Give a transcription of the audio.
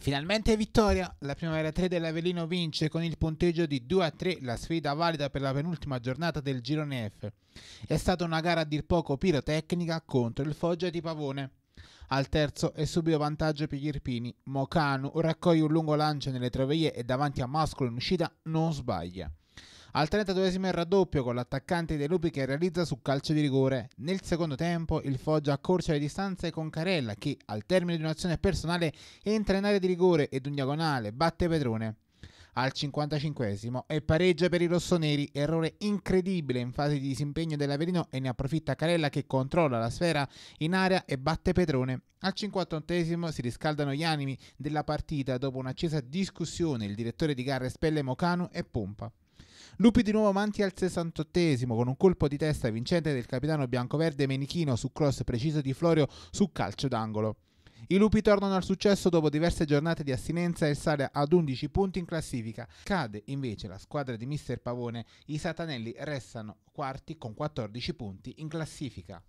Finalmente vittoria! La Primavera 3 dell'Avellino vince con il punteggio di 2 a 3 la sfida valida per la penultima giornata del girone F. È stata una gara a dir poco pirotecnica contro il Foggia di Pavone. Al terzo è subito vantaggio per gli Irpini. Mocanu raccoglie un lungo lancio nelle trovie e davanti a Mascolo in uscita non sbaglia. Al 32esimo il raddoppio con l'attaccante dei Lupi che realizza su calcio di rigore. Nel secondo tempo il Foggia accorcia le distanze con Carella che al termine di un'azione personale entra in area di rigore ed un diagonale batte Pedrone. Al 55esimo è pareggio per i rossoneri, errore incredibile in fase di disimpegno dell'Averino e ne approfitta Carella che controlla la sfera in area e batte Pedrone. Al 58 si riscaldano gli animi della partita dopo un'accesa discussione il direttore di gara espelle Mocanu e Pompa. Lupi di nuovo avanti al 68esimo con un colpo di testa vincente del capitano biancoverde Menichino su cross preciso di Florio su calcio d'angolo. I lupi tornano al successo dopo diverse giornate di astinenza e sale ad 11 punti in classifica. Cade invece la squadra di Mister Pavone, i satanelli restano quarti con 14 punti in classifica.